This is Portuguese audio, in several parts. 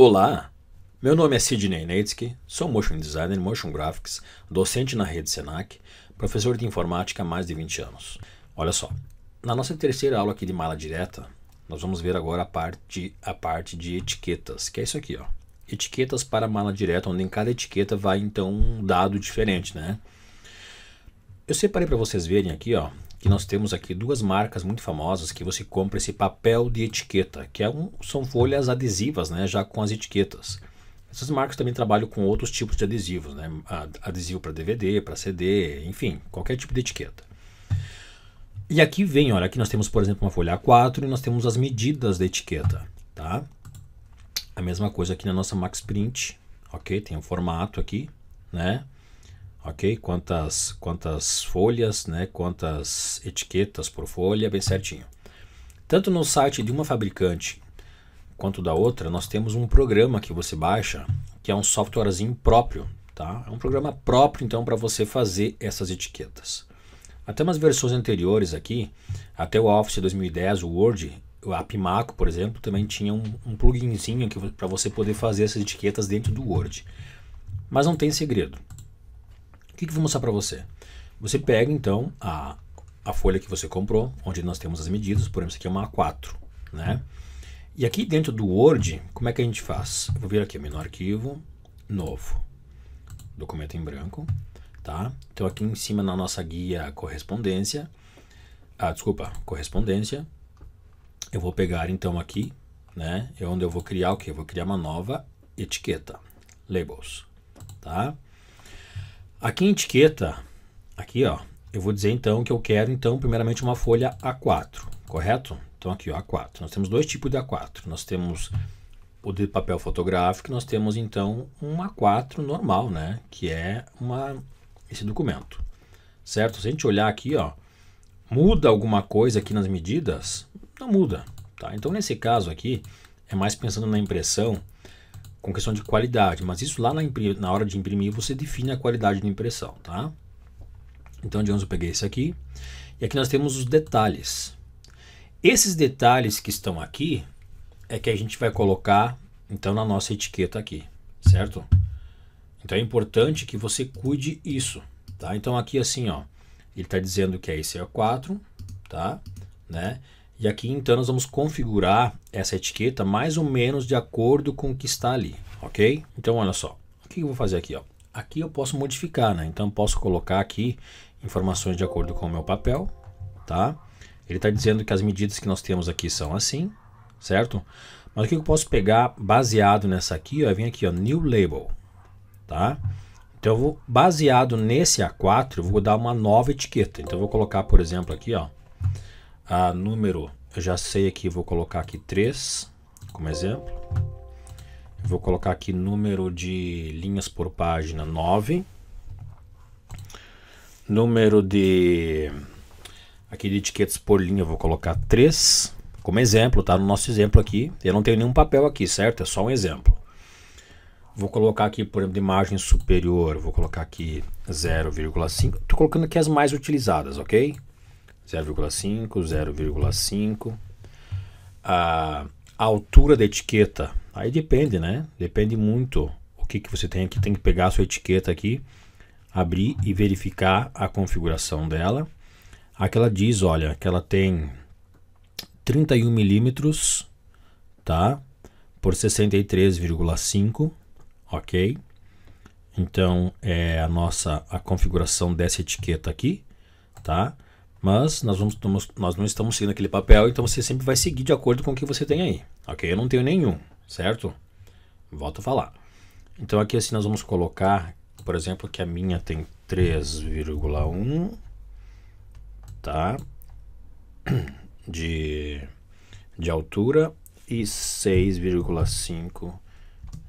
Olá, meu nome é Sidney Netsky, sou motion designer, motion graphics, docente na rede Senac, professor de informática há mais de 20 anos. Olha só, na nossa terceira aula aqui de mala direta, nós vamos ver agora a parte, a parte de etiquetas, que é isso aqui, ó. Etiquetas para mala direta, onde em cada etiqueta vai então um dado diferente, né? Eu separei para vocês verem aqui, ó, que nós temos aqui duas marcas muito famosas que você compra esse papel de etiqueta, que é um, são folhas adesivas, né, já com as etiquetas. Essas marcas também trabalham com outros tipos de adesivos, né, adesivo para DVD, para CD, enfim, qualquer tipo de etiqueta. E aqui vem, olha, aqui nós temos, por exemplo, uma folha A4 e nós temos as medidas da etiqueta, tá? A mesma coisa aqui na nossa Max Print, ok? Tem o um formato aqui, né? ok? Quantas, quantas folhas, né? quantas etiquetas por folha, bem certinho. Tanto no site de uma fabricante quanto da outra, nós temos um programa que você baixa, que é um softwarezinho próprio, tá? É um programa próprio, então, para você fazer essas etiquetas. Até umas versões anteriores aqui, até o Office 2010, o Word, o Apimaco, por exemplo, também tinha um, um pluginzinho para você poder fazer essas etiquetas dentro do Word. Mas não tem segredo que, que eu vou mostrar para você? Você pega então a, a folha que você comprou, onde nós temos as medidas, por exemplo, isso aqui é uma A4, né? E aqui dentro do Word, como é que a gente faz? vou vir aqui, menor arquivo, novo, documento em branco, tá? Então aqui em cima na nossa guia correspondência, ah, desculpa, correspondência, eu vou pegar então aqui, né? É onde eu vou criar o que? Eu vou criar uma nova etiqueta, labels, tá? Aqui em etiqueta, aqui ó, eu vou dizer então que eu quero então primeiramente uma folha A4, correto? Então aqui ó, A4. Nós temos dois tipos de A4. Nós temos o de papel fotográfico, nós temos então um A4 normal, né, que é uma esse documento. Certo? Se a gente olhar aqui, ó, muda alguma coisa aqui nas medidas? Não muda, tá? Então nesse caso aqui é mais pensando na impressão com questão de qualidade, mas isso lá na, na, hora de imprimir você define a qualidade da impressão, tá? Então, digamos, eu peguei esse aqui e aqui nós temos os detalhes. Esses detalhes que estão aqui é que a gente vai colocar então na nossa etiqueta aqui, certo? Então é importante que você cuide isso, tá? Então aqui assim, ó, ele está dizendo que é esse é o 4, tá? Né? E aqui então nós vamos configurar essa etiqueta mais ou menos de acordo com o que está ali, ok? Então olha só, o que eu vou fazer aqui? Ó? Aqui eu posso modificar, né? Então posso colocar aqui informações de acordo com o meu papel, tá? Ele está dizendo que as medidas que nós temos aqui são assim, certo? Mas o que eu posso pegar baseado nessa aqui, ó, vem aqui, ó, New Label, tá? Então eu vou, baseado nesse A4, eu vou dar uma nova etiqueta. Então eu vou colocar, por exemplo, aqui, ó, a número, eu já sei aqui, vou colocar aqui 3 como exemplo. vou colocar aqui número de linhas por página 9. Número de aqui de etiquetas por linha, vou colocar 3 como exemplo, tá? No nosso exemplo aqui, eu não tenho nenhum papel aqui, certo? É só um exemplo. Vou colocar aqui, por exemplo, de margem superior, vou colocar aqui 0,5. Estou colocando aqui as mais utilizadas, ok? 0,5, 0,5. A altura da etiqueta, aí depende, né? Depende muito o que, que você tem aqui. Tem que pegar a sua etiqueta aqui, abrir e verificar a configuração dela. Aqui ela diz, olha, que ela tem 31 milímetros, tá? Por 63,5, ok? Então é a nossa a configuração dessa etiqueta aqui, tá? Mas nós, vamos, nós não estamos seguindo aquele papel, então você sempre vai seguir de acordo com o que você tem aí. Ok? Eu não tenho nenhum, certo? Volto a falar. Então aqui assim nós vamos colocar, por exemplo, que a minha tem 3,1, tá? De, de altura e 6,5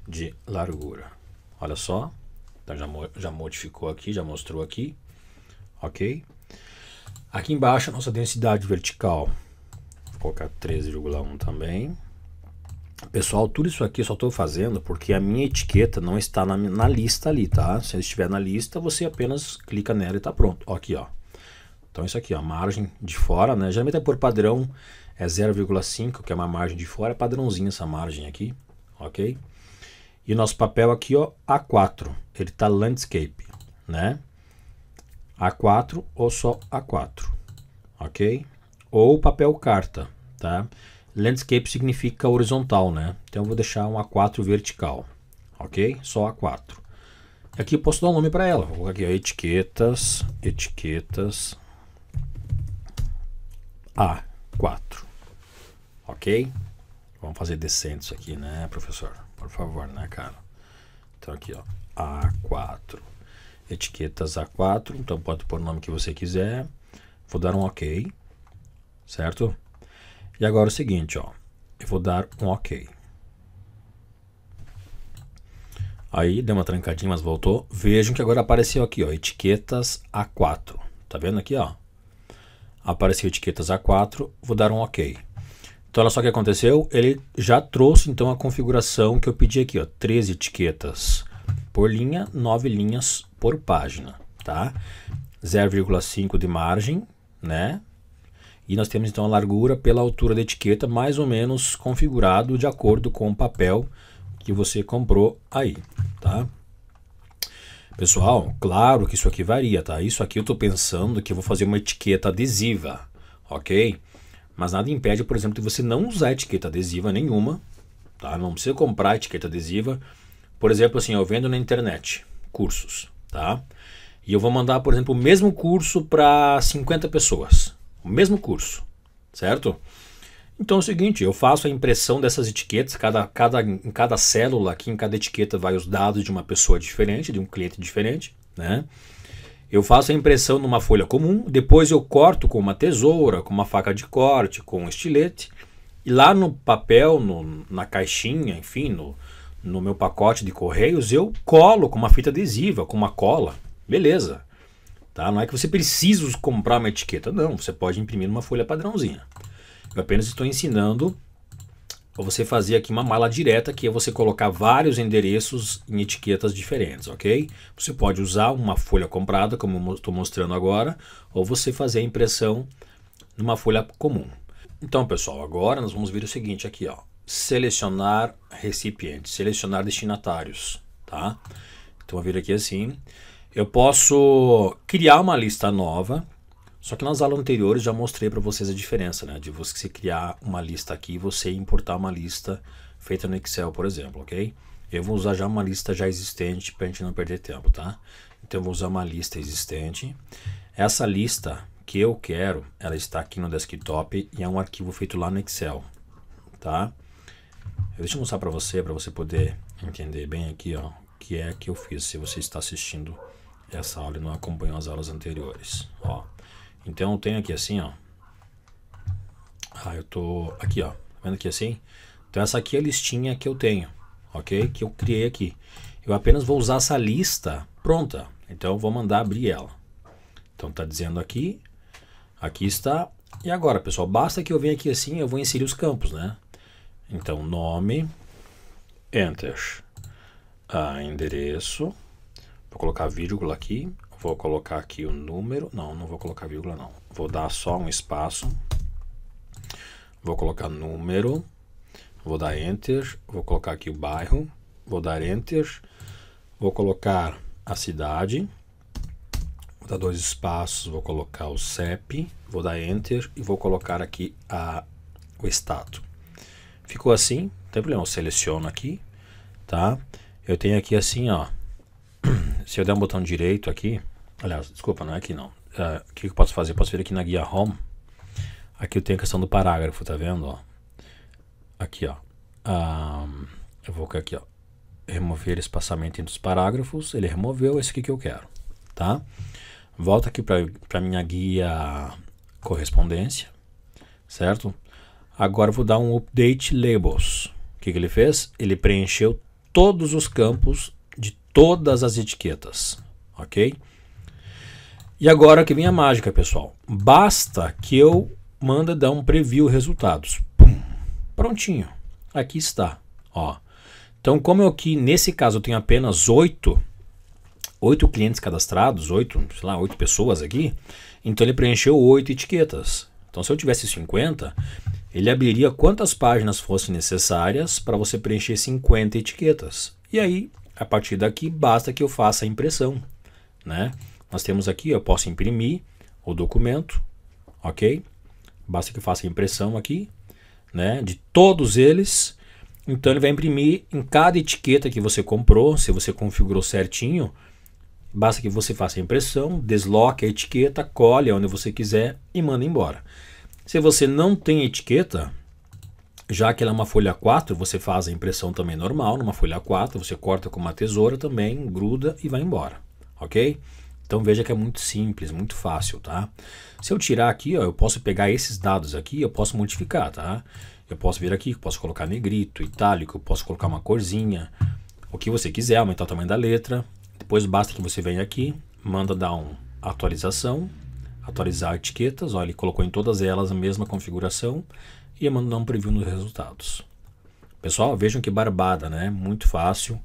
de largura. Olha só, então já, já modificou aqui, já mostrou aqui, ok? Aqui embaixo a nossa densidade vertical. Vou colocar 13,1 também. Pessoal, tudo isso aqui eu só estou fazendo porque a minha etiqueta não está na, na lista ali, tá? Se ela estiver na lista, você apenas clica nela e está pronto. Ó, aqui, ó. Então isso aqui, ó, margem de fora, né? Geralmente é por padrão é 0,5, que é uma margem de fora, é essa margem aqui, ok? E nosso papel aqui, ó, A4, ele está landscape, né? A4 ou só A4, ok? Ou papel carta, tá? Landscape significa horizontal, né? Então eu vou deixar um A4 vertical, ok? Só A4. Aqui eu posso dar um nome para ela. Vou colocar aqui ó, etiquetas, etiquetas A4, ok? Vamos fazer decente isso aqui, né, professor? Por favor, né, cara? Então aqui, ó, A4 etiquetas A4, então pode pôr o nome que você quiser. Vou dar um OK, certo? E agora é o seguinte, ó, eu vou dar um OK. Aí deu uma trancadinha, mas voltou. Vejam que agora apareceu aqui, ó, etiquetas A4. Tá vendo aqui, ó? Apareceu etiquetas A4, vou dar um OK. Então olha só o que aconteceu, ele já trouxe então a configuração que eu pedi aqui, ó, 13 etiquetas por linha, 9 linhas por página, tá? 0,5 de margem, né? E nós temos então a largura pela altura da etiqueta mais ou menos configurado de acordo com o papel que você comprou aí, tá? Pessoal, claro que isso aqui varia, tá? Isso aqui eu estou pensando que eu vou fazer uma etiqueta adesiva, ok? Mas nada impede, por exemplo, de você não usar etiqueta adesiva nenhuma, tá? Não precisa comprar etiqueta adesiva. Por exemplo, assim, eu vendo na internet cursos, tá? E eu vou mandar, por exemplo, o mesmo curso para 50 pessoas. O mesmo curso, certo? Então é o seguinte, eu faço a impressão dessas etiquetas, cada, cada, em cada célula aqui, em cada etiqueta vai os dados de uma pessoa diferente, de um cliente diferente, né? Eu faço a impressão numa folha comum, depois eu corto com uma tesoura, com uma faca de corte, com um estilete, e lá no papel, no, na caixinha, enfim, no, no meu pacote de correios, eu colo com uma fita adesiva, com uma cola. Beleza. Tá? Não é que você precisa comprar uma etiqueta, não. Você pode imprimir numa folha padrãozinha. Eu apenas estou ensinando você fazer aqui uma mala direta, que é você colocar vários endereços em etiquetas diferentes, ok? Você pode usar uma folha comprada, como eu estou mostrando agora, ou você fazer a impressão numa folha comum. Então, pessoal, agora nós vamos ver o seguinte aqui, ó selecionar recipientes, selecionar destinatários, tá? Então eu vir aqui assim, eu posso criar uma lista nova, só que nas aulas anteriores já mostrei para vocês a diferença, né? De você criar uma lista aqui e você importar uma lista feita no Excel, por exemplo, ok? Eu vou usar já uma lista já existente para a gente não perder tempo, tá? Então eu vou usar uma lista existente. Essa lista que eu quero, ela está aqui no desktop e é um arquivo feito lá no Excel, tá? Deixa eu mostrar para você, para você poder entender bem aqui, ó, o que é que eu fiz. Se você está assistindo essa aula e não acompanhou as aulas anteriores, ó. Então eu tenho aqui assim, ó. Ah, eu tô aqui, ó. Tá vendo aqui assim? Então essa aqui é a listinha que eu tenho, ok? Que eu criei aqui. Eu apenas vou usar essa lista pronta. Então eu vou mandar abrir ela. Então tá dizendo aqui, aqui está. E agora, pessoal, basta que eu venha aqui assim, eu vou inserir os campos, né? Então, nome, enter, ah, endereço, vou colocar vírgula aqui, vou colocar aqui o número, não, não vou colocar vírgula não, vou dar só um espaço, vou colocar número, vou dar enter, vou colocar aqui o bairro, vou dar enter, vou colocar a cidade, vou dar dois espaços, vou colocar o CEP, vou dar enter e vou colocar aqui a, o estado. Ficou assim, não tem problema, eu seleciono aqui, tá? Eu tenho aqui assim, ó. Se eu der um botão direito aqui, aliás, desculpa, não é aqui não. Uh, o que eu posso fazer? Eu posso vir aqui na guia Home. Aqui eu tenho a questão do parágrafo, tá vendo? Ó. Aqui, ó. eu vou aqui, ó. Remover espaçamento entre os parágrafos. Ele removeu esse é aqui que eu quero, tá? Volta aqui para minha guia correspondência, certo? Agora vou dar um update labels. O que, que ele fez? Ele preencheu todos os campos de todas as etiquetas, ok? E agora que vem a mágica, pessoal. Basta que eu manda dar um preview resultados. Pum, prontinho. Aqui está. Ó. Então, como eu aqui, nesse caso, eu tenho apenas oito, oito clientes cadastrados, oito, sei lá, oito pessoas aqui, então ele preencheu oito etiquetas. Então, se eu tivesse 50, ele abriria quantas páginas fossem necessárias para você preencher 50 etiquetas. E aí, a partir daqui, basta que eu faça a impressão. Né? Nós temos aqui, eu posso imprimir o documento, ok? Basta que eu faça a impressão aqui, né? De todos eles. Então ele vai imprimir em cada etiqueta que você comprou, se você configurou certinho, basta que você faça a impressão, desloque a etiqueta, colhe onde você quiser e manda embora. Se você não tem etiqueta, já que ela é uma folha 4, você faz a impressão também normal, numa folha 4, você corta com uma tesoura também, gruda e vai embora, ok? Então veja que é muito simples, muito fácil, tá? Se eu tirar aqui, ó, eu posso pegar esses dados aqui, eu posso modificar, tá? Eu posso vir aqui, posso colocar negrito, itálico, posso colocar uma corzinha, o que você quiser, aumentar o tamanho da letra. Depois basta que você venha aqui, manda dar um atualização, atualizar etiquetas, ó, ele colocou em todas elas a mesma configuração e ia mandar um preview nos resultados. Pessoal, vejam que barbada, né? Muito fácil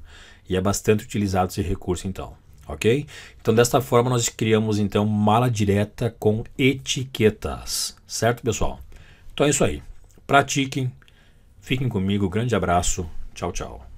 e é bastante utilizado esse recurso então, ok? Então desta forma nós criamos então mala direta com etiquetas, certo pessoal? Então é isso aí, pratiquem, fiquem comigo, grande abraço, tchau tchau.